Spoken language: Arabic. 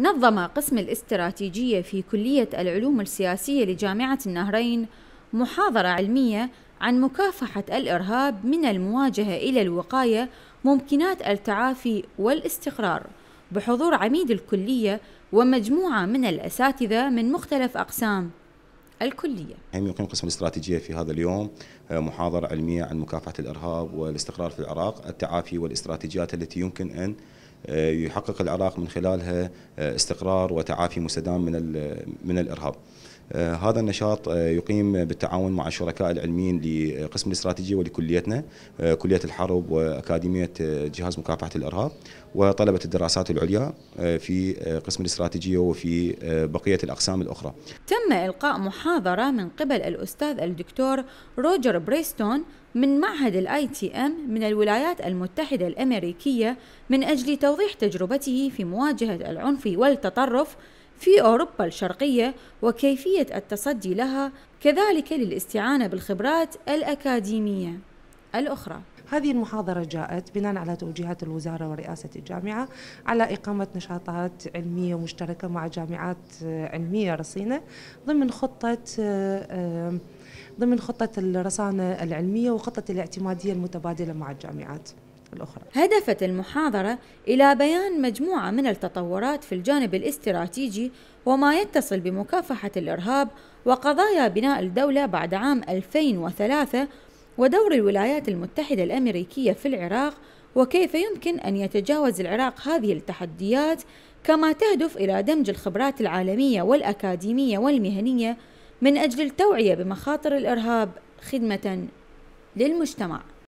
نظم قسم الاستراتيجية في كلية العلوم السياسية لجامعة النهرين محاضرة علمية عن مكافحة الإرهاب من المواجهة إلى الوقاية ممكنات التعافي والاستقرار بحضور عميد الكلية ومجموعة من الأساتذة من مختلف أقسام الكلية هم يعني يقيم قسم الاستراتيجية في هذا اليوم آه، محاضرة علمية عن مكافحة الإرهاب والاستقرار في العراق التعافي والاستراتيجيات التي يمكن أن آه، يحقق العراق من خلالها آه، استقرار وتعافي مستدام من من الارهاب. آه، هذا النشاط آه، يقيم بالتعاون مع الشركاء العلميين لقسم الاستراتيجية ولكليتنا آه، كلية الحرب وأكاديمية جهاز مكافحة الإرهاب وطلبة الدراسات العليا في قسم الاستراتيجية وفي بقية الأقسام الأخرى تم إلقاء محاضرة من قبل الأستاذ الدكتور روجر بريستون من معهد الاي تي ام من الولايات المتحده الامريكيه من اجل توضيح تجربته في مواجهه العنف والتطرف في أوروبا الشرقية وكيفية التصدي لها كذلك للاستعانة بالخبرات الأكاديمية الأخرى هذه المحاضرة جاءت بناء على توجيهات الوزارة ورئاسة الجامعة على إقامة نشاطات علمية مشتركة مع جامعات علمية رصينة ضمن خطة ضمن خطة الرصانة العلمية وخطة الاعتمادية المتبادلة مع الجامعات الأخرى هدفت المحاضرة إلى بيان مجموعة من التطورات في الجانب الاستراتيجي وما يتصل بمكافحة الإرهاب وقضايا بناء الدولة بعد عام 2003 ودور الولايات المتحدة الأمريكية في العراق وكيف يمكن أن يتجاوز العراق هذه التحديات كما تهدف إلى دمج الخبرات العالمية والأكاديمية والمهنية من أجل التوعية بمخاطر الإرهاب خدمة للمجتمع